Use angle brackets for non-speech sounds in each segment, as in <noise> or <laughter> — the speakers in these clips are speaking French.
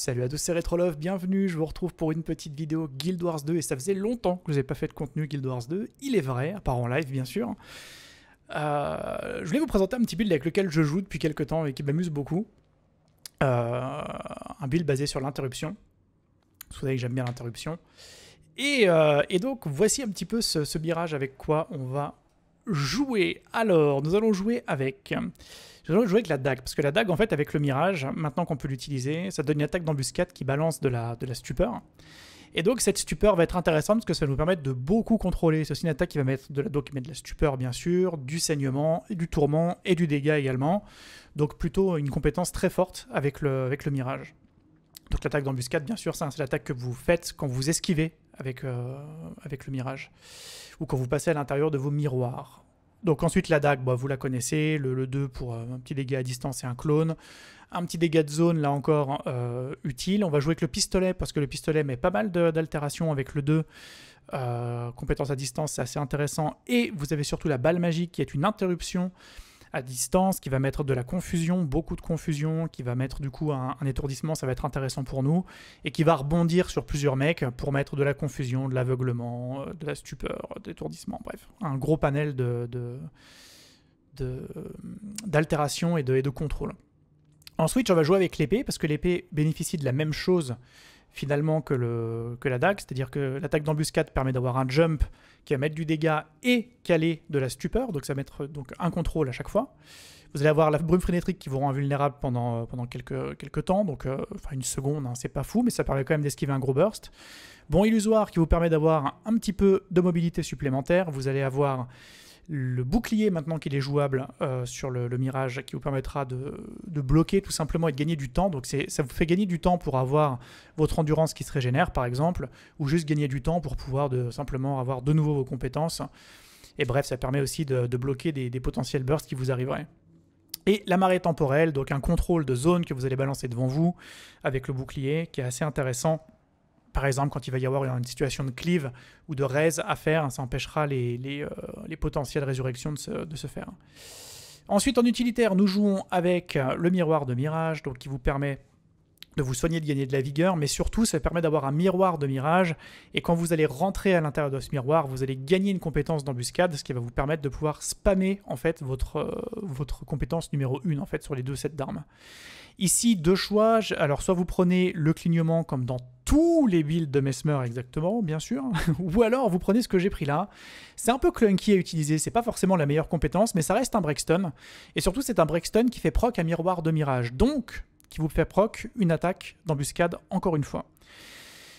Salut à tous, c'est Retrolove, bienvenue, je vous retrouve pour une petite vidéo Guild Wars 2, et ça faisait longtemps que je n'avais pas fait de contenu Guild Wars 2, il est vrai, à part en live bien sûr. Euh, je voulais vous présenter un petit build avec lequel je joue depuis quelques temps et qui m'amuse beaucoup. Euh, un build basé sur l'interruption, vous savez que j'aime bien l'interruption. Euh, et, donc voici un petit peu ce, ce, mirage avec quoi on va jouer. Alors, nous allons jouer avec... Je vais jouer avec la dague, parce que la dague, en fait, avec le mirage, maintenant qu'on peut l'utiliser, ça donne une attaque d'embuscade qui balance de la, de la stupeur. Et donc cette stupeur va être intéressante parce que ça va nous permettre de beaucoup contrôler. C'est aussi une attaque qui va mettre de la, donc, met de la stupeur bien sûr, du saignement, du tourment et du dégât également. Donc plutôt une compétence très forte avec le, avec le mirage. Donc l'attaque d'embuscade bien sûr, c'est l'attaque que vous faites quand vous esquivez avec, euh, avec le mirage, ou quand vous passez à l'intérieur de vos miroirs. Donc ensuite la dague, bah, vous la connaissez, le, 2 pour euh, un petit dégât à distance et un clone. Un petit dégât de zone, là encore, euh, utile. On va jouer avec le pistolet, parce que le pistolet met pas mal d'altération avec le 2. compétence à distance, c'est assez intéressant. Et vous avez surtout la balle magique, qui est une interruption à distance, qui va mettre de la confusion, beaucoup de confusion, qui va mettre du coup un, étourdissement, ça va être intéressant pour nous, et qui va rebondir sur plusieurs mecs pour mettre de la confusion, de l'aveuglement, euh, de la stupeur, euh, d'étourdissement, bref. Un gros panel de, euh, d'altération et de, et de contrôle. Ensuite, on va jouer avec l'épée, parce que l'épée bénéficie de la même chose finalement que, le, la DAC c'est-à-dire que l'attaque d'embuscade permet d'avoir un jump qui va mettre du dégât et caler de la stupeur, donc ça va mettre euh, donc, un contrôle à chaque fois. Vous allez avoir la brume frénétrique qui vous rend invulnérable pendant, euh, pendant quelques, quelques temps, donc euh, enfin une seconde, hein, c'est pas fou, mais ça permet quand même d'esquiver un gros burst. Bon illusoire qui vous permet d'avoir un petit peu de mobilité supplémentaire, vous allez avoir le bouclier maintenant qu'il est jouable euh, sur le, mirage qui vous permettra de, bloquer tout simplement et de gagner du temps. Donc ça vous fait gagner du temps pour avoir votre endurance qui se régénère par exemple, ou juste gagner du temps pour pouvoir de, simplement avoir de nouveau vos compétences. Et bref, ça permet aussi de, bloquer des, des potentiels bursts qui vous arriveraient. Et la marée temporelle, donc un contrôle de zone que vous allez balancer devant vous avec le bouclier qui est assez intéressant par exemple, quand il va y avoir une situation de cleave ou de raise à faire, ça empêchera les, euh, les, potentielles résurrections de se, de se, faire. Ensuite, en utilitaire, nous jouons avec le miroir de mirage, donc qui vous permet de vous soigner, de gagner de la vigueur, mais surtout ça permet d'avoir un miroir de mirage, et quand vous allez rentrer à l'intérieur de ce miroir, vous allez gagner une compétence d'embuscade, ce qui va vous permettre de pouvoir spammer en fait votre, euh, votre compétence numéro 1 en fait sur les deux sets d'armes. Ici, deux choix, alors soit vous prenez le clignement comme dans tous les builds de Mesmer exactement, bien sûr, <laughs> ou alors vous prenez ce que j'ai pris là. C'est un peu clunky à utiliser, c'est pas forcément la meilleure compétence, mais ça reste un Brexton, et surtout c'est un Brexton qui fait proc à miroir de mirage, donc qui vous fait proc une attaque d'embuscade encore une fois.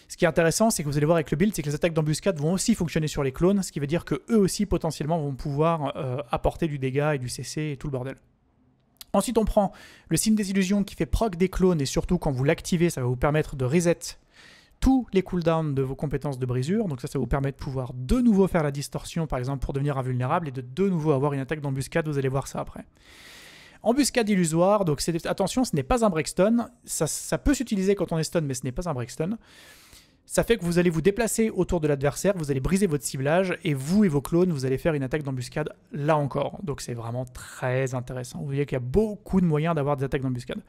Ce qui est intéressant, c'est que vous allez voir avec le build, c'est que les attaques d'embuscade vont aussi fonctionner sur les clones, ce qui veut dire que eux aussi potentiellement vont pouvoir euh, apporter du dégât et du CC et tout le bordel. Ensuite, on prend le signe des illusions qui fait proc des clones et surtout quand vous l'activez, ça va vous permettre de reset tous les cooldowns de vos compétences de brisure. Donc ça, ça vous permet de pouvoir de nouveau faire la distorsion, par exemple, pour devenir invulnérable et de de nouveau avoir une attaque d'embuscade. Vous allez voir ça après. Embuscade illusoire, donc attention, ce n'est pas un breakstone. Ça, peut s'utiliser quand on est stun, mais ce n'est pas un breakstone. Ça fait que vous allez vous déplacer autour de l'adversaire, vous allez briser votre ciblage, et vous et vos clones, vous allez faire une attaque d'embuscade là encore. Donc c'est vraiment très intéressant. Vous voyez qu'il y a beaucoup de moyens d'avoir des attaques d'embuscade.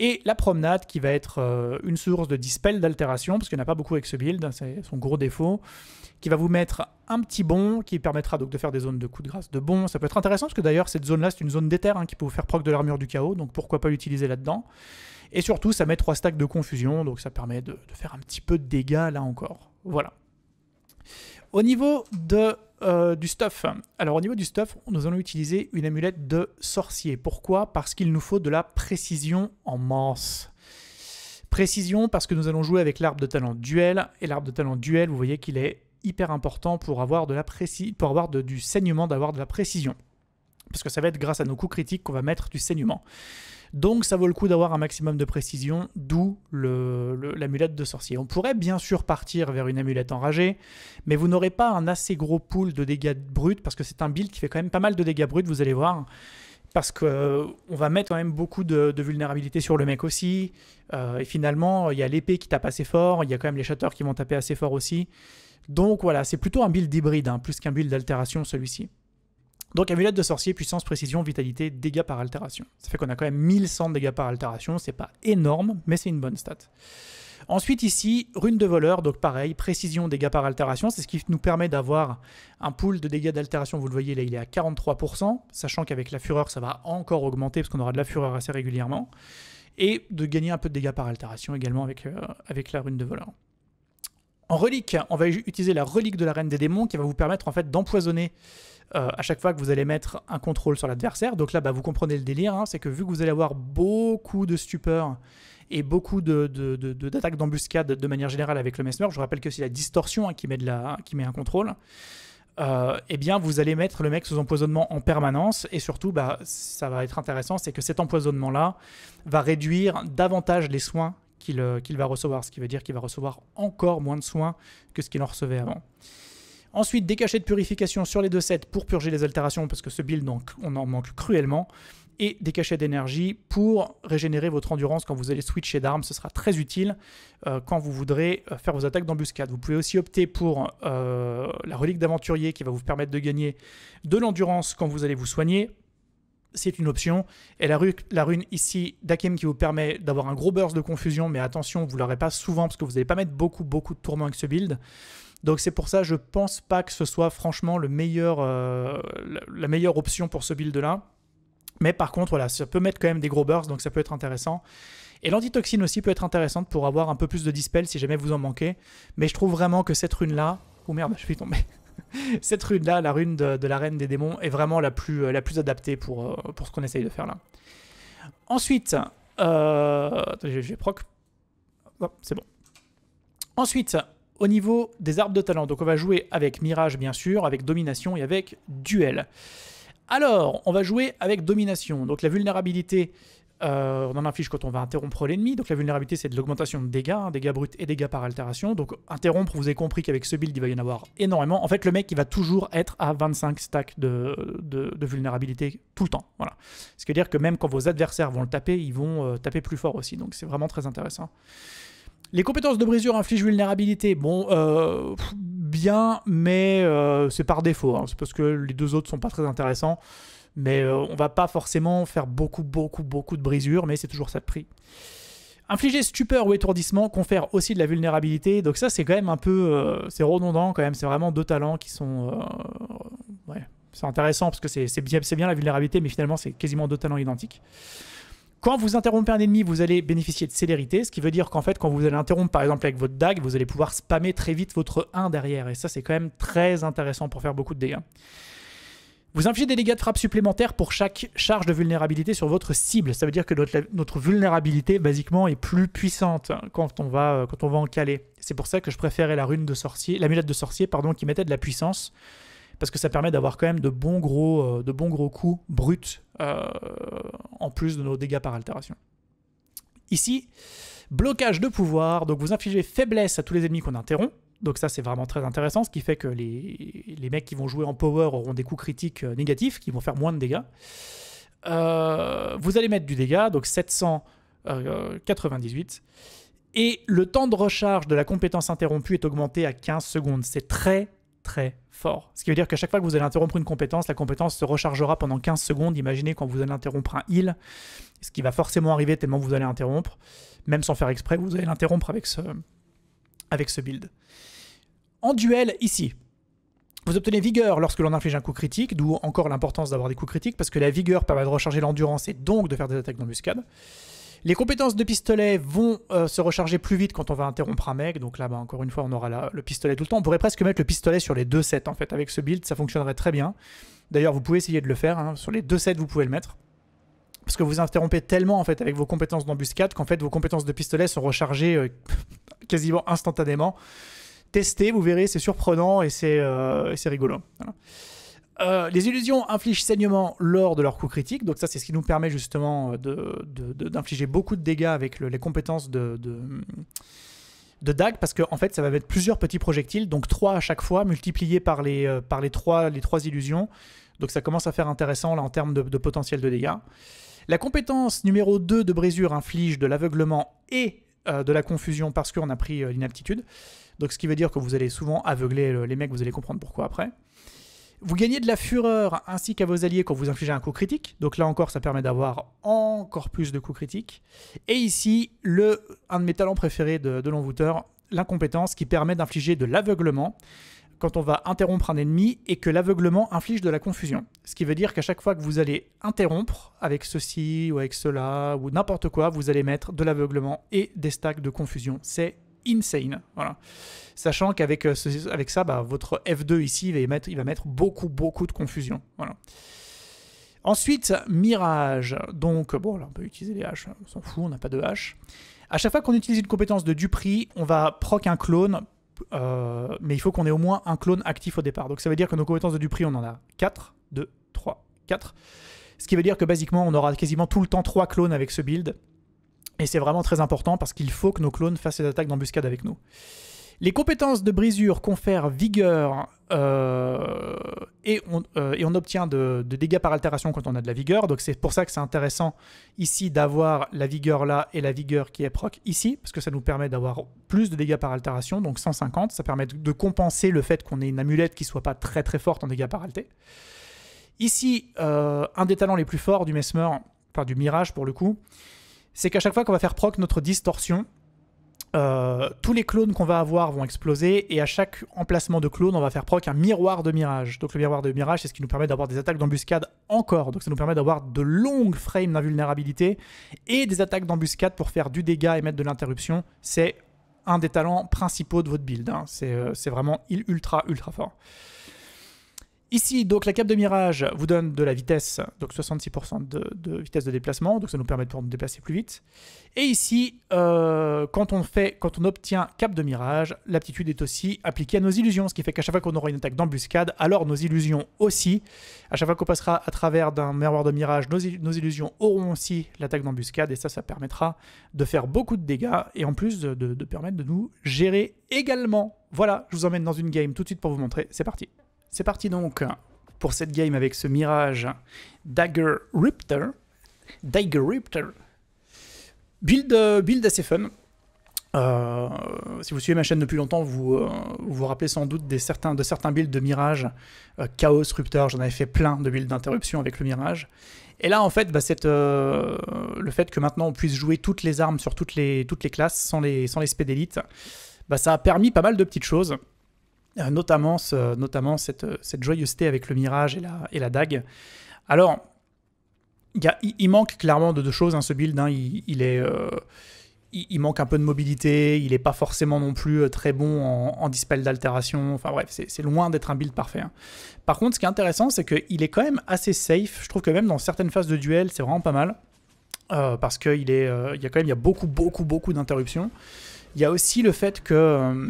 Et la promenade, qui va être euh, une source de dispel d'altération, parce qu'il n'y en a pas beaucoup avec ce build, hein, c'est son gros défaut, qui va vous mettre un petit bon qui permettra donc de faire des zones de coups de grâce de bon. Ça peut être intéressant parce que d'ailleurs cette zone-là c'est une zone d'éther hein, qui peut vous faire proc de l'armure du chaos, donc pourquoi pas l'utiliser là-dedans. Et surtout ça met trois stacks de confusion, donc ça permet de, faire un petit peu de dégâts là encore. Voilà. Au niveau de, euh, du stuff, alors au niveau du stuff, nous allons utiliser une amulette de sorcier. Pourquoi Parce qu'il nous faut de la précision en masse. Précision parce que nous allons jouer avec l'arbre de talent duel, et l'arbre de talent duel, vous voyez qu'il est hyper important pour avoir, de la précision pour avoir du saignement, d'avoir de la précision. Parce que ça va être grâce à nos coups critiques qu'on va mettre du saignement. Donc ça vaut le coup d'avoir un maximum de précision, d'où l'amulette de sorcier. On pourrait bien sûr partir vers une amulette enragée, mais vous n'aurez pas un assez gros pool de dégâts bruts, parce que c'est un build qui fait quand même pas mal de dégâts bruts, vous allez voir. Parce qu'on euh, on va mettre quand même beaucoup de, vulnérabilité sur le mec aussi. Euh, et finalement, il y a l'épée qui tape assez fort, il y a quand même les shatters qui vont taper assez fort aussi. Donc voilà, c'est plutôt un build hybride, hein, plus qu'un build d'altération celui-ci. Donc amulette de sorcier, puissance, précision, vitalité, dégâts par altération. Ça fait qu'on a quand même 1100 dégâts par altération, c'est pas énorme, mais c'est une bonne stat. Ensuite ici, rune de voleur, donc pareil, précision, dégâts par altération, c'est ce qui nous permet d'avoir un pool de dégâts d'altération, vous le voyez là il est à 43%, sachant qu'avec la fureur ça va encore augmenter parce qu'on aura de la fureur assez régulièrement, et de gagner un peu de dégâts par altération également avec, euh, avec la rune de voleur. En relique, on va utiliser la relique de la reine des démons qui va vous permettre en fait d'empoisonner euh, à chaque fois que vous allez mettre un contrôle sur l'adversaire. Donc là, bah, vous comprenez le délire, hein, c'est que vu que vous allez avoir beaucoup de stupeur et beaucoup d'attaques de, d'embuscade de manière générale avec le Mesmer, je rappelle que c'est la distorsion hein, qui, met de la, qui met un contrôle, euh, eh bien vous allez mettre le mec sous empoisonnement en permanence et surtout, bah, ça va être intéressant, c'est que cet empoisonnement-là va réduire davantage les soins euh, qu'il va recevoir, ce qui veut dire qu'il va recevoir encore moins de soins que ce qu'il en recevait avant. Ensuite, des cachets de purification sur les deux sets pour purger les altérations, parce que ce build, on en manque cruellement. Et des cachets d'énergie pour régénérer votre endurance quand vous allez switcher d'armes. Ce sera très utile euh, quand vous voudrez euh, faire vos attaques d'embuscade. Vous pouvez aussi opter pour la relique d'aventurier qui va vous permettre de gagner de l'endurance quand vous allez vous soigner, c'est une option. Et la, rune, ici d'Akim qui vous permet d'avoir un gros burst de confusion, mais attention, vous ne l'aurez pas souvent parce que vous n'allez pas mettre beaucoup, beaucoup de tourments avec ce build. Donc c'est pour ça, je pense pas que ce soit franchement le meilleur, euh, la meilleure option pour ce build-là. Mais par contre, voilà, ça peut mettre quand même des gros bursts, donc ça peut être intéressant. Et l'antitoxine aussi peut être intéressante pour avoir un peu plus de dispel si jamais vous en manquez. Mais je trouve vraiment que cette rune-là... Oh merde, je suis tombé. <laughs> cette rune-là, la rune de, la reine des démons, est vraiment la plus, euh, la plus adaptée euh, pour, ce qu'on essaye de faire là. Ensuite, euh, j'ai proc. c'est bon. Ensuite, au niveau des arbres de talent, donc on va jouer avec Mirage bien sûr, avec Domination et avec Duel. Alors, on va jouer avec Domination. Donc la vulnérabilité euh, on en affiche quand on va interrompre l'ennemi. Donc la vulnérabilité, c'est de l'augmentation de dégâts, hein, dégâts bruts et dégâts par altération. Donc interrompre, vous avez compris qu'avec ce build, il va y en avoir énormément. En fait, le mec, il va toujours être à 25 stacks de, vulnérabilité tout le temps. Voilà. Ce qui veut dire que même quand vos adversaires vont le taper, ils vont euh, taper plus fort aussi. Donc c'est vraiment très intéressant. Les compétences de brisure infligent vulnérabilité. Bon, euh, bien, mais c'est par défaut. Hein. c'est parce que les deux autres sont pas très intéressants. Mais euh, on va pas forcément faire beaucoup, beaucoup, beaucoup de brisures, mais c'est toujours ça de prix. Infliger stupeur ou étourdissement confère aussi de la vulnérabilité. Donc ça, c'est quand même un peu... Euh, c'est redondant quand même. C'est vraiment deux talents qui sont... Euh, ouais. C'est intéressant parce que c'est bien, bien la vulnérabilité, mais finalement, c'est quasiment deux talents identiques. Quand vous interrompez un ennemi, vous allez bénéficier de célérité, ce qui veut dire qu'en fait, quand vous allez interrompre par exemple avec votre dague, vous allez pouvoir spammer très vite votre 1 derrière. Et ça, c'est quand même très intéressant pour faire beaucoup de dégâts. Vous infligez des dégâts de frappe supplémentaires pour chaque charge de vulnérabilité sur votre cible. Ça veut dire que notre, vulnérabilité, basiquement, est plus puissante hein, quand on va, euh, quand on va en caler. C'est pour ça que je préférais la rune de sorcier, l'amulette de sorcier, pardon, qui mettait de la puissance. Parce que ça permet d'avoir quand même de bons gros, euh, de bons gros coups bruts euh, en plus de nos dégâts par altération. Ici, blocage de pouvoir. Donc vous infligez faiblesse à tous les ennemis qu'on interrompt. Donc ça, c'est vraiment très intéressant, ce qui fait que les, mecs qui vont jouer en power auront des coups critiques euh, négatifs, qui vont faire moins de dégâts. Euh, vous allez mettre du dégât, donc 798. Euh, Et le temps de recharge de la compétence interrompue est augmenté à 15 secondes. C'est très, très fort. Ce qui veut dire qu'à chaque fois que vous allez interrompre une compétence, la compétence se rechargera pendant 15 secondes. Imaginez quand vous allez interrompre un heal, ce qui va forcément arriver tellement vous allez interrompre. Même sans faire exprès, vous allez l'interrompre avec ce, avec ce build. En duel, ici, vous obtenez vigueur lorsque l'on inflige un coup critique, d'où encore l'importance d'avoir des coups critiques, parce que la vigueur permet de recharger l'endurance et donc de faire des attaques d'embuscade. Les compétences de pistolet vont euh, se recharger plus vite quand on va interrompre un mec, donc là, bah, encore une fois, on aura le pistolet tout le temps. On pourrait presque mettre le pistolet sur les deux sets, en fait, avec ce build, ça fonctionnerait très bien. D'ailleurs, vous pouvez essayer de le faire, hein. sur les deux sets, vous pouvez le mettre parce que vous interrompez tellement en fait avec vos compétences d'embuscade qu'en fait vos compétences de pistolet sont rechargées euh, <laughs> quasiment instantanément. Testez, vous verrez, c'est surprenant et c'est euh, c'est rigolo. Euh, les illusions infligent saignement lors de leur coup critique, donc ça c'est ce qui nous permet justement d'infliger de, beaucoup de dégâts avec les compétences de, de DAG parce qu'en en fait ça va mettre plusieurs petits projectiles, donc trois à chaque fois, multipliés par les, par les, trois les trois illusions. Donc ça commence à faire intéressant là en termes de, de potentiel de dégâts. La compétence numéro 2 de Brésure inflige de l'aveuglement et euh, de la confusion parce qu'on a pris euh, l'inaptitude. Donc ce qui veut dire que vous allez souvent aveugler euh, les mecs, vous allez comprendre pourquoi après. Vous gagnez de la fureur ainsi qu'à vos alliés quand vous infligez un coup critique. Donc là encore, ça permet d'avoir encore plus de coups critiques. Et ici, le, un de mes talents préférés de, de l'envoûteur, l'incompétence qui permet d'infliger de l'aveuglement quand on va interrompre un ennemi et que l'aveuglement inflige de la confusion. Ce qui veut dire qu'à chaque fois que vous allez interrompre avec ceci ou avec cela ou n'importe quoi, vous allez mettre de l'aveuglement et des stacks de confusion. C'est insane. Voilà. Sachant qu'avec euh, avec ça, bah, votre F2 ici, il va, mettre, beaucoup, beaucoup de confusion. Voilà. Ensuite, Mirage. Donc, bon, là, on peut utiliser les haches, on s'en fout, on n'a pas de H. À chaque fois qu'on utilise une compétence de Dupri, on va proc un clone euh, mais il faut qu'on ait au moins un clone actif au départ. Donc ça veut dire que nos compétences de prix, on en a 4, 2, 3, 4. Ce qui veut dire que basiquement, on aura quasiment tout le temps 3 clones avec ce build. Et c'est vraiment très important parce qu'il faut que nos clones fassent des attaques d'embuscade avec nous. Les compétences de brisure confèrent vigueur euh, euh, et, on, obtient de, dégâts par altération quand on a de la vigueur. Donc c'est pour ça que c'est intéressant ici d'avoir la vigueur là et la vigueur qui est proc ici, parce que ça nous permet d'avoir plus de dégâts par altération, donc 150. Ça permet de, compenser le fait qu'on ait une amulette qui soit pas très très forte en dégâts par alté. Ici, euh, un des talents les plus forts du Mesmer, enfin du Mirage pour le coup, c'est qu'à chaque fois qu'on va faire proc notre distorsion, euh, tous les clones qu'on va avoir vont exploser et à chaque emplacement de clone, on va faire proc un miroir de mirage. Donc le miroir de mirage, c'est ce qui nous permet d'avoir des attaques d'embuscade encore. Donc ça nous permet d'avoir de longues frames d'invulnérabilité et des attaques d'embuscade pour faire du dégât et mettre de l'interruption. C'est un des talents principaux de votre build. Hein. Euh, c'est vraiment ultra, ultra fort. Ici, donc la cape de mirage vous donne de la vitesse, donc 66% de, de, vitesse de déplacement, donc ça nous permet de nous déplacer plus vite. Et ici, euh, quand, on fait, quand on obtient cape de mirage, l'aptitude est aussi appliquée à nos illusions, ce qui fait qu'à chaque fois qu'on aura une attaque d'embuscade, alors nos illusions aussi. À chaque fois qu'on passera à travers d'un miroir de mirage, nos, illusions auront aussi l'attaque d'embuscade, et ça, ça permettra de faire beaucoup de dégâts, et en plus de, de permettre de nous gérer également. Voilà, je vous emmène dans une game tout de suite pour vous montrer, c'est parti. C'est parti donc pour cette game avec ce mirage Dagger Ripter. Dagger Ripter. Build, euh, build assez fun. Euh, si vous suivez ma chaîne depuis longtemps, euh, vous, vous rappelez sans doute des certains, de certains builds de Mirage, Chaos, Rupteur, j'en avais fait plein de builds d'interruption avec le Mirage. Et là, en fait, bah, le fait que maintenant on puisse jouer toutes les armes sur toutes les, toutes les classes sans les, sans les d'élite, bah, ça a permis pas mal de petites choses. Euh, notamment, notamment cette, cette, joyeuseté avec le mirage et la, et la dague. Alors, il manque clairement de deux choses, hein, ce build. Hein. il, est, euh, il, manque un peu de mobilité, il n'est pas forcément non plus euh, très bon en, dispel d'altération. Enfin bref, c'est loin d'être un build parfait. Hein. Par contre, ce qui est intéressant, c'est qu'il est quand même assez safe. Je trouve que même dans certaines phases de duel, c'est vraiment pas mal. parce qu'il il y a quand même y beaucoup, beaucoup, beaucoup d'interruptions. Il y a aussi le fait que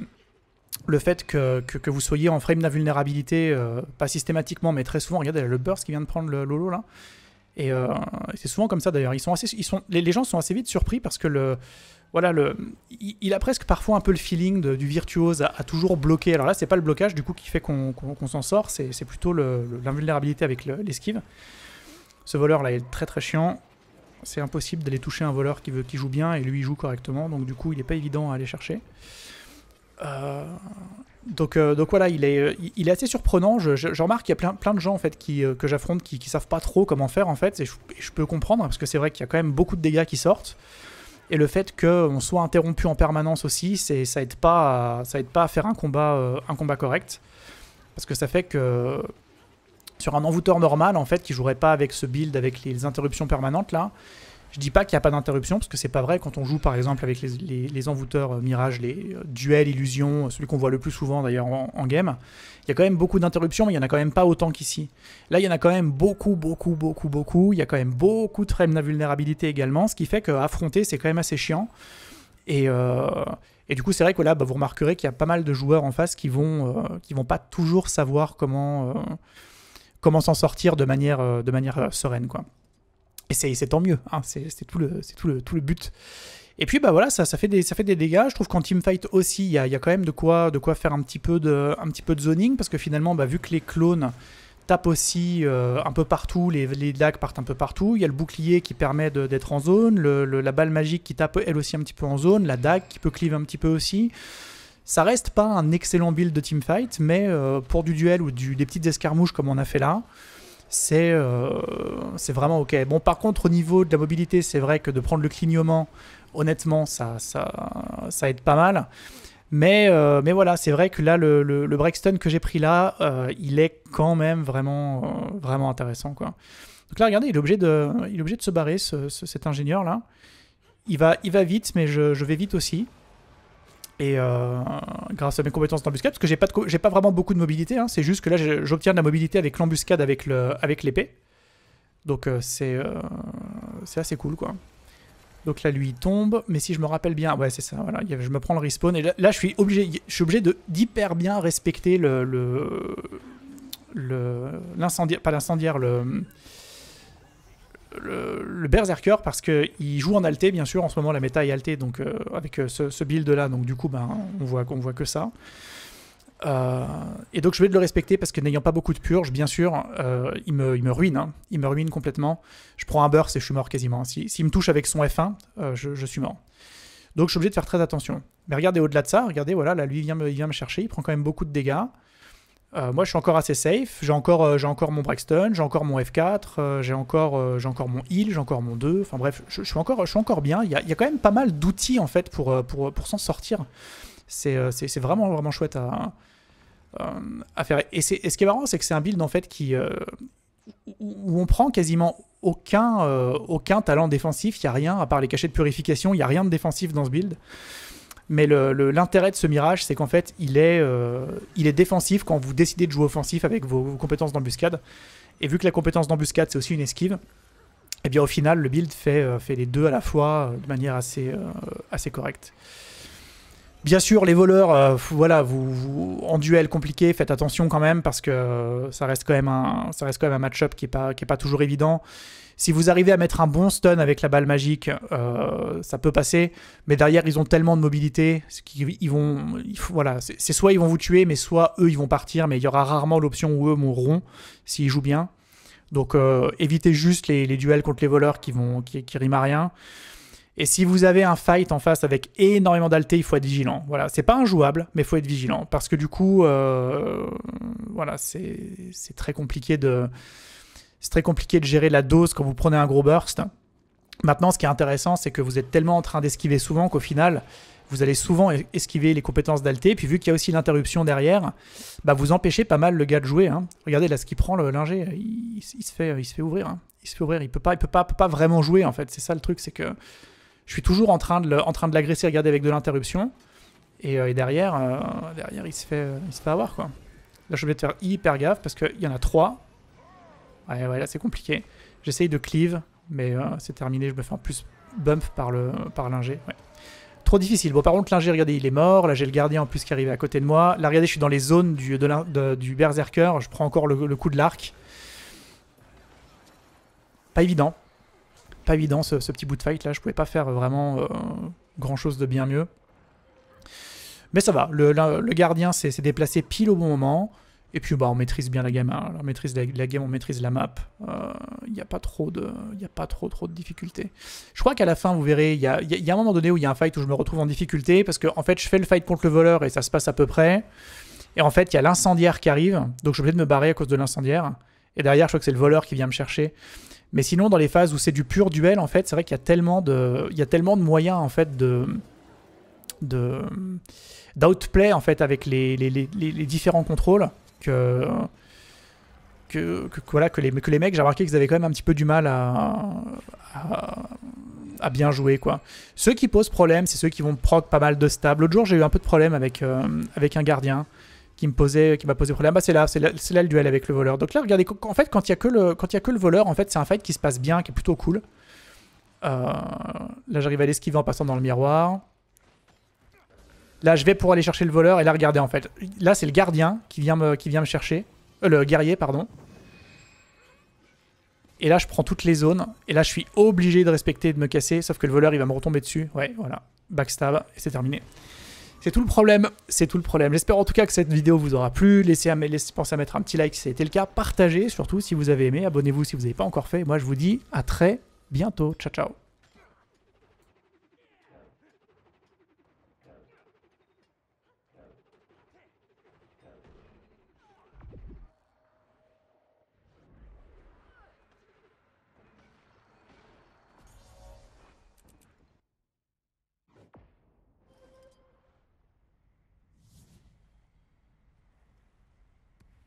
le fait que, vous soyez en frame d'invulnérabilité, euh, pas systématiquement, mais très souvent. Regardez, le Burst qui vient de prendre le Lolo là. Euh, et c'est souvent comme ça d'ailleurs. Ils sont assez, ils sont, les, gens sont assez vite surpris parce que le, voilà, le, il, a presque parfois un peu le feeling du virtuose à, toujours bloquer. Alors là, c'est pas le blocage du coup qui fait qu'on s'en sort, c'est plutôt l'invulnérabilité avec l'esquive. Ce voleur là est très très chiant. C'est impossible d'aller toucher un voleur qui, veut, qui joue bien et lui il joue correctement, donc du coup il n'est pas évident à aller chercher. Euh, euh, donc, voilà, il est, euh, il est assez surprenant. Je, remarque qu'il y a plein, plein de gens en fait qui, que j'affronte qui, ne savent pas trop comment faire en fait, et je, peux comprendre parce que c'est vrai qu'il y a quand même beaucoup de dégâts qui sortent et le fait qu'on soit interrompu en permanence aussi, ça aide pas, à, ça aide pas à faire un combat, un combat correct, parce que ça fait que sur un envoûteur normal en fait, qui jouerait pas avec ce build, avec les interruptions permanentes là, je dis pas qu'il n'y a pas d'interruption, parce que c'est pas vrai. Quand on joue par exemple avec les, les, envoûteurs euh, Mirage, les euh, duels, illusions, euh, celui qu'on voit le plus souvent d'ailleurs en, game, il y a quand même beaucoup d'interruptions, mais il n'y en a quand même pas autant qu'ici. Là, il y en a quand même beaucoup, beaucoup, beaucoup, beaucoup. Il y a quand même beaucoup de frames d'invulnérabilité également, ce qui fait qu'affronter, c'est quand même assez chiant. Et, du coup, c'est vrai que là, bah, vous remarquerez qu'il y a pas mal de joueurs en face qui vont, qui vont pas toujours savoir comment comment s'en sortir de manière, de manière sereine. quoi. Et c'est tant mieux, hein, c'est tout, le, but. Et puis bah voilà, ça, ça, fait, des, ça fait des dégâts. Je trouve qu'en teamfight aussi, il y a, quand même de quoi, de quoi faire un petit, peu de, zoning, parce que finalement, bah, vu que les clones tapent aussi euh, un peu partout, les, les partent un peu partout, il y a le bouclier qui permet d'être en zone, la balle magique qui tape elle aussi un petit peu en zone, la dague qui peut cleave un petit peu aussi. Ça reste pas un excellent build de teamfight, mais euh, pour du duel ou des petites escarmouches comme on a fait là, euh, c'est vraiment ok. Bon, par contre, au niveau de la mobilité, c'est vrai que de prendre le clignement, honnêtement, ça, ça, ça aide pas mal. Euh, mais, voilà, c'est vrai que là, le, le, le Brexton que j'ai pris là, euh, il est quand même vraiment, vraiment intéressant. Quoi. Donc là, regardez, il est obligé de, il obligé de se barrer, cet ingénieur-là. Il va, il va vite, mais je vais vite aussi. Et euh, grâce à mes compétences d'embuscade, parce que j'ai pas, pas vraiment beaucoup de mobilité, hein. c'est juste que là j'obtiens de la mobilité avec l'embuscade, avec l'épée. Avec Donc euh, euh, c'est assez cool quoi. Donc là lui il tombe, mais si je me rappelle bien, ouais c'est ça, voilà, je me prends le respawn. Et là, je suis obligé, je suis obligé d'hyper bien respecter le... L'incendiaire, le, l'incendiaire pas l'incendiaire, le le, berserker parce qu'il joue en alté, bien sûr. En ce moment, la méta est alté, donc euh, avec euh, ce, build là, donc du coup, ben, on, voit, voit que ça. Euh, et donc, je vais le respecter parce que n'ayant pas beaucoup de purge, bien sûr, il, me, il me ruine. Hein. Il me ruine complètement. Je prends un burst et je suis mort quasiment. Hein. S'il si, me touche avec son F1, je, suis mort. Donc, je suis obligé de faire très attention. Mais regardez au-delà de ça, regardez, voilà, là, lui, vient, il vient me chercher, il prend quand même beaucoup de dégâts. Euh, moi, je suis encore assez safe. J'ai encore, euh, j'ai encore mon Braxton, j'ai encore mon F4, euh, j'ai encore, j'ai encore mon Heal, j'ai encore mon 2. Enfin bref, je, suis, encore, je suis encore bien. Il y a, quand même pas mal d'outils en fait pour, pour, pour s'en sortir. C'est vraiment, vraiment chouette à, à faire. Et, et, ce qui est marrant, c'est que c'est un build en fait qui, où on prend quasiment aucun, aucun talent défensif. Il n'y a rien, à part les cachets de purification, il n'y a rien de défensif dans ce build. Mais l'intérêt de ce mirage, c'est qu'en fait, euh, il est, défensif quand vous décidez de jouer offensif avec vos, compétences d'embuscade. Et vu que la compétence d'embuscade, c'est aussi une esquive, et eh bien au final, le build fait, euh, les deux à la fois euh, de manière assez, correcte. Bien sûr, les voleurs, voilà, en duel compliqué, faites attention quand même parce que ça reste quand même un, match-up qui n'est pas toujours évident. Si vous arrivez à mettre un bon stun avec la balle magique, euh, ça peut passer. Mais derrière, ils ont tellement de mobilité. ils vont, voilà, c'est soit ils vont vous tuer, mais soit eux, ils vont partir. Mais il y aura rarement l'option où eux mourront s'ils jouent bien. Donc euh, évitez juste les, duels contre les voleurs qui, vont, qui, riment à rien. Et si vous avez un fight en face avec énormément d'alté, il faut être vigilant. Voilà, c'est pas injouable, mais il faut être vigilant. Parce que du coup, euh, voilà, c'est très compliqué de, c'est très compliqué de gérer la dose quand vous prenez un gros burst. Maintenant, ce qui est intéressant, c'est que vous êtes tellement en train d'esquiver souvent qu'au final, vous allez souvent esquiver les compétences d'Alté. Puis vu qu'il y a aussi l'interruption derrière, bah vous empêchez pas mal le gars de jouer. Hein. Regardez là ce qu'il prend le linger, il, se fait, il se fait ouvrir. Hein. Il se fait ouvrir. Il peut pas, peut vraiment jouer en fait. C'est ça le truc, c'est que je suis toujours en train de l'agresser. Regardez avec de l'interruption. Et, euh, derrière, euh, derrière il se fait, euh, il se fait avoir quoi. Là je vais te faire hyper gaffe parce qu'il y en a trois. Ouais, ah, ouais, là c'est compliqué. J'essaye de cleave, mais euh, c'est terminé. Je me fais en plus bump par le par l'ingé. Trop difficile. Bon, par contre, l'ingé, regardez, il est mort. Là, j'ai le gardien en plus qui est à côté de moi. Là, regardez, je suis dans les zones du, de berserker. Je prends encore le, coup de l'arc. Pas évident. Pas évident ce, petit bout de fight là. Je pouvais pas faire vraiment euh, grand chose de bien mieux. Mais ça va. Le, le gardien s'est déplacé pile au bon moment. Et puis bah, on maîtrise bien la gamme. on maîtrise la, game, on maîtrise la map. Il euh, n'y a pas trop de, a pas trop, trop de difficultés. Je crois qu'à la fin, vous verrez, il y a, y a, un moment donné où il y a un fight où je me retrouve en difficulté parce que en fait, je fais le fight contre le voleur et ça se passe à peu près. Et en fait, il y a l'incendiaire qui arrive, donc je vais obligé de me barrer à cause de l'incendiaire. Et derrière, je crois que c'est le voleur qui vient me chercher. Mais sinon, dans les phases où c'est du pur duel, en fait, c'est vrai qu'il y a tellement de, il y a tellement de moyens en fait de de d'outplay en fait avec les, les, les différents contrôles que, que, que, les, que les mecs, j'ai remarqué qu'ils avaient quand même un petit peu du mal à, à, bien jouer. Quoi. Ceux qui posent problème, c'est ceux qui vont proc pas mal de stable L'autre jour, j'ai eu un peu de problème avec, euh, avec un gardien qui me posait qui m'a posé problème bah, c'est là c'est le duel avec le voleur donc là regardez en fait quand il n'y a que le que le voleur en fait c'est un fight qui se passe bien qui est plutôt cool euh, là j'arrive à l'esquiver en passant dans le miroir Là, je vais pour aller chercher le voleur et là, regarder en fait. Là, c'est le gardien qui vient me, qui vient me chercher. Euh, le guerrier, pardon. Et là, je prends toutes les zones. Et là, je suis obligé de respecter et de me casser. Sauf que le voleur, il va me retomber dessus. Ouais, voilà. Backstab. Et c'est terminé. C'est tout le problème. C'est tout le problème. J'espère en tout cas que cette vidéo vous aura plu. Laissez, à, penser à mettre un petit like si c'était le cas. Partagez surtout si vous avez aimé. Abonnez-vous si vous n'avez pas encore fait. Moi, je vous dis à très bientôt. Ciao, ciao.